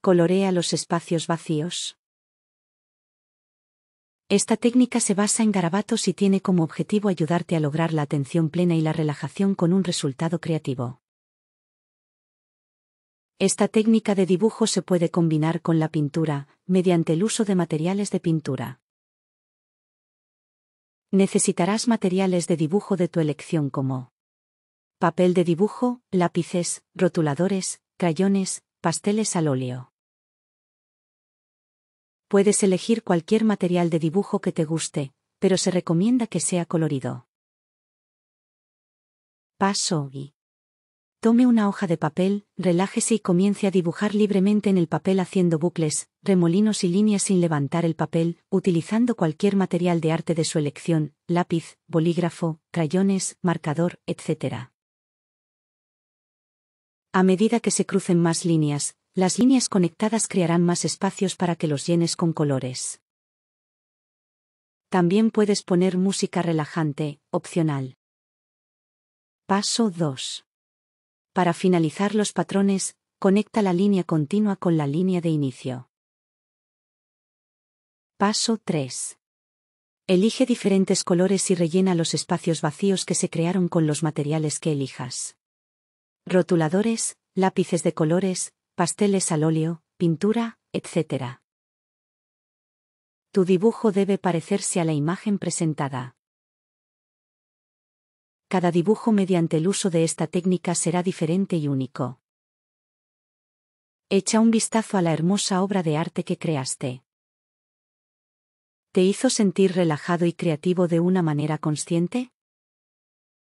Colorea los espacios vacíos. Esta técnica se basa en garabatos y tiene como objetivo ayudarte a lograr la atención plena y la relajación con un resultado creativo. Esta técnica de dibujo se puede combinar con la pintura, mediante el uso de materiales de pintura. Necesitarás materiales de dibujo de tu elección como papel de dibujo, lápices, rotuladores, crayones, Pasteles al óleo. Puedes elegir cualquier material de dibujo que te guste, pero se recomienda que sea colorido. Paso y Tome una hoja de papel, relájese y comience a dibujar libremente en el papel haciendo bucles, remolinos y líneas sin levantar el papel, utilizando cualquier material de arte de su elección, lápiz, bolígrafo, crayones, marcador, etc. A medida que se crucen más líneas, las líneas conectadas crearán más espacios para que los llenes con colores. También puedes poner música relajante, opcional. Paso 2. Para finalizar los patrones, conecta la línea continua con la línea de inicio. Paso 3. Elige diferentes colores y rellena los espacios vacíos que se crearon con los materiales que elijas rotuladores, lápices de colores, pasteles al óleo, pintura, etc. Tu dibujo debe parecerse a la imagen presentada. Cada dibujo mediante el uso de esta técnica será diferente y único. Echa un vistazo a la hermosa obra de arte que creaste. ¿Te hizo sentir relajado y creativo de una manera consciente?